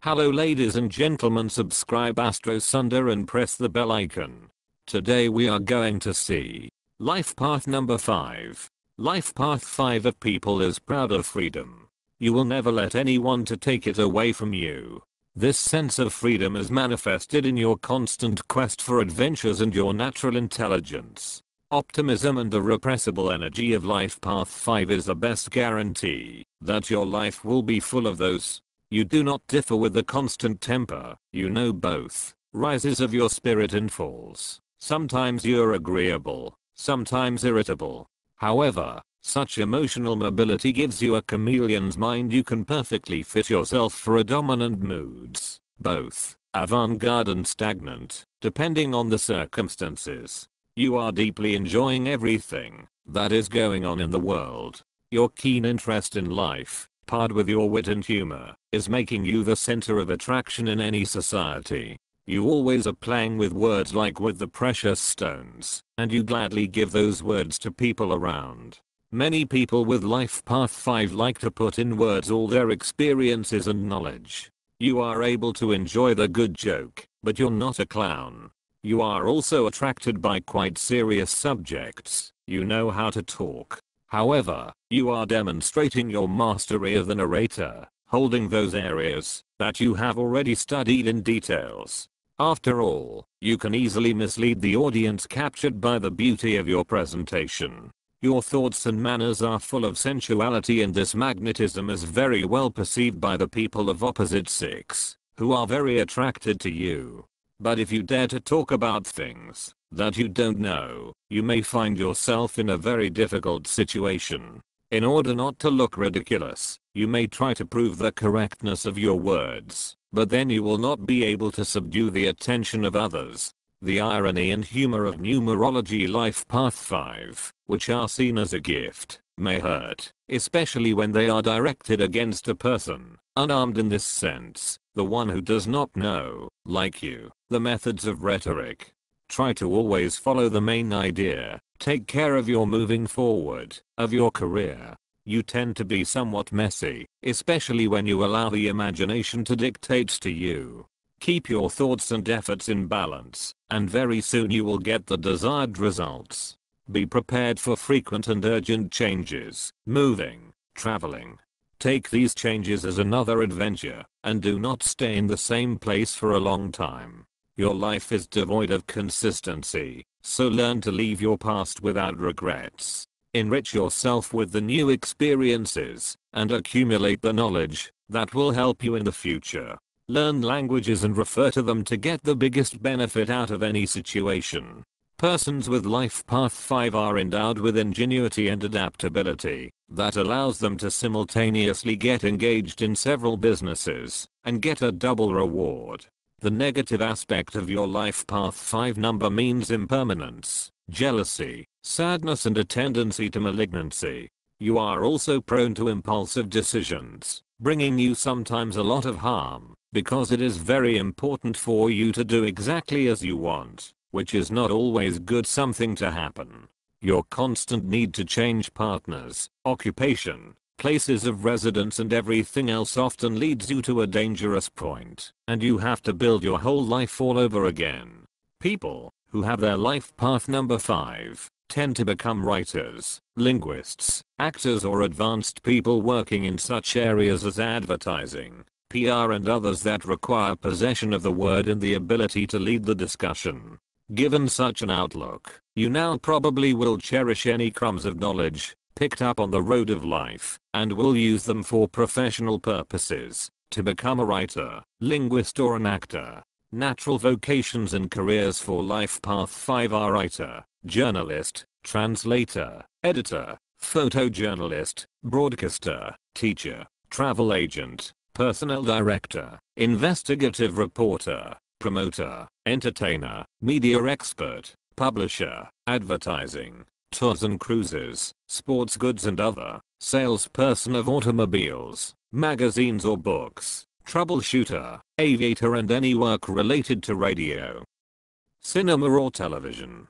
Hello ladies and gentlemen subscribe Astro Sunder and press the bell icon. Today we are going to see life path number 5. Life path 5 of people is proud of freedom. You will never let anyone to take it away from you. This sense of freedom is manifested in your constant quest for adventures and your natural intelligence. Optimism and the repressible energy of life path 5 is the best guarantee that your life will be full of those. You do not differ with the constant temper, you know both, rises of your spirit and falls. Sometimes you're agreeable, sometimes irritable. However, such emotional mobility gives you a chameleon's mind you can perfectly fit yourself for a dominant moods, both avant-garde and stagnant, depending on the circumstances. You are deeply enjoying everything that is going on in the world. Your keen interest in life, paired with your wit and humor, is making you the center of attraction in any society. You always are playing with words like with the precious stones, and you gladly give those words to people around. Many people with life path 5 like to put in words all their experiences and knowledge. You are able to enjoy the good joke, but you're not a clown. You are also attracted by quite serious subjects, you know how to talk. However, you are demonstrating your mastery of the narrator, holding those areas that you have already studied in details. After all, you can easily mislead the audience captured by the beauty of your presentation. Your thoughts and manners are full of sensuality and this magnetism is very well perceived by the people of opposite sex, who are very attracted to you. But if you dare to talk about things that you don't know, you may find yourself in a very difficult situation. In order not to look ridiculous, you may try to prove the correctness of your words, but then you will not be able to subdue the attention of others. The irony and humor of numerology life path 5, which are seen as a gift, may hurt, especially when they are directed against a person, unarmed in this sense, the one who does not know, like you, the methods of rhetoric. Try to always follow the main idea, take care of your moving forward, of your career. You tend to be somewhat messy, especially when you allow the imagination to dictate to you. Keep your thoughts and efforts in balance, and very soon you will get the desired results. Be prepared for frequent and urgent changes, moving, traveling. Take these changes as another adventure, and do not stay in the same place for a long time. Your life is devoid of consistency, so learn to leave your past without regrets. Enrich yourself with the new experiences and accumulate the knowledge that will help you in the future. Learn languages and refer to them to get the biggest benefit out of any situation. Persons with life path 5 are endowed with ingenuity and adaptability that allows them to simultaneously get engaged in several businesses and get a double reward. The negative aspect of your life path 5 number means impermanence, jealousy, sadness and a tendency to malignancy. You are also prone to impulsive decisions, bringing you sometimes a lot of harm, because it is very important for you to do exactly as you want, which is not always good something to happen. Your constant need to change partners, occupation, places of residence and everything else often leads you to a dangerous point, and you have to build your whole life all over again. People who have their life path number 5 tend to become writers, linguists, actors or advanced people working in such areas as advertising, PR and others that require possession of the word and the ability to lead the discussion. Given such an outlook, you now probably will cherish any crumbs of knowledge picked up on the road of life, and will use them for professional purposes, to become a writer, linguist or an actor. Natural vocations and careers for life path 5 are writer, journalist, translator, editor, photojournalist, broadcaster, teacher, travel agent, personnel director, investigative reporter, promoter, entertainer, media expert, publisher, advertising, tours and cruises, sports goods and other, salesperson of automobiles, magazines or books, troubleshooter, aviator and any work related to radio, cinema or television,